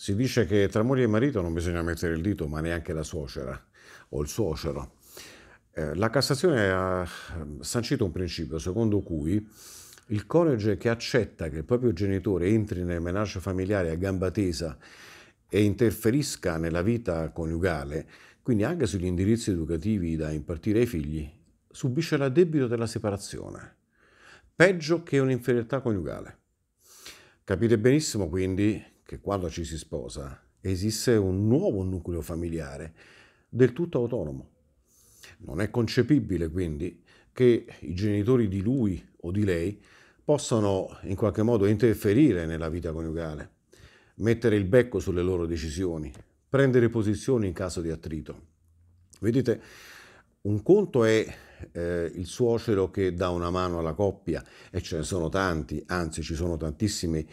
Si dice che tra moglie e marito non bisogna mettere il dito, ma neanche la suocera o il suocero. Eh, la Cassazione ha ehm, sancito un principio secondo cui il coniuge che accetta che il proprio genitore entri nel menage familiare a gamba tesa e interferisca nella vita coniugale, quindi anche sugli indirizzi educativi da impartire ai figli, subisce l'addebito della separazione, peggio che un'inferiorità coniugale. Capite benissimo quindi che quando ci si sposa esiste un nuovo nucleo familiare del tutto autonomo. Non è concepibile quindi che i genitori di lui o di lei possano in qualche modo interferire nella vita coniugale, mettere il becco sulle loro decisioni, prendere posizioni in caso di attrito. Vedete, un conto è eh, il suocero che dà una mano alla coppia, e ce ne sono tanti, anzi ci sono tantissimi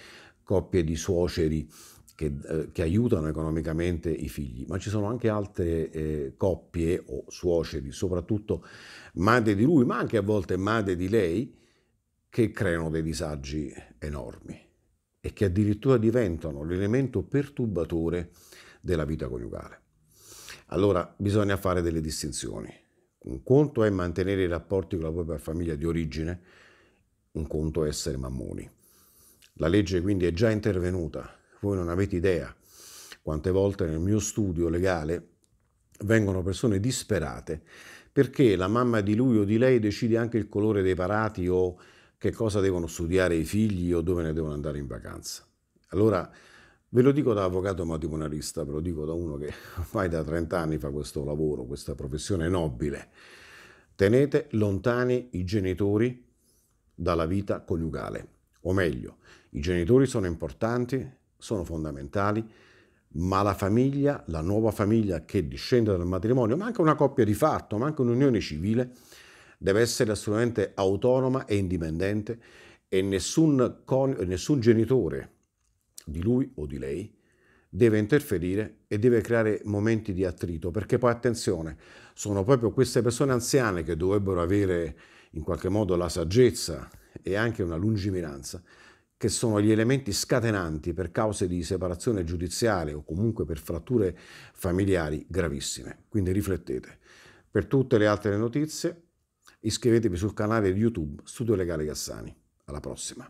coppie di suoceri che, eh, che aiutano economicamente i figli, ma ci sono anche altre eh, coppie o suoceri, soprattutto madre di lui, ma anche a volte madre di lei, che creano dei disagi enormi e che addirittura diventano l'elemento perturbatore della vita coniugale. Allora bisogna fare delle distinzioni. Un conto è mantenere i rapporti con la propria famiglia di origine, un conto è essere mammoni. La legge quindi è già intervenuta, voi non avete idea quante volte nel mio studio legale vengono persone disperate perché la mamma di lui o di lei decide anche il colore dei parati o che cosa devono studiare i figli o dove ne devono andare in vacanza. Allora, ve lo dico da avvocato matrimonialista, ve lo dico da uno che ormai da 30 anni fa questo lavoro, questa professione nobile. Tenete lontani i genitori dalla vita coniugale. O meglio, i genitori sono importanti, sono fondamentali, ma la famiglia, la nuova famiglia che discende dal matrimonio, ma anche una coppia di fatto, ma anche un'unione civile, deve essere assolutamente autonoma e indipendente e nessun, con, nessun genitore di lui o di lei deve interferire e deve creare momenti di attrito, perché poi attenzione, sono proprio queste persone anziane che dovrebbero avere in qualche modo la saggezza e anche una lungimiranza, che sono gli elementi scatenanti per cause di separazione giudiziale o comunque per fratture familiari gravissime. Quindi riflettete. Per tutte le altre notizie iscrivetevi sul canale di YouTube Studio Legale Gassani. Alla prossima.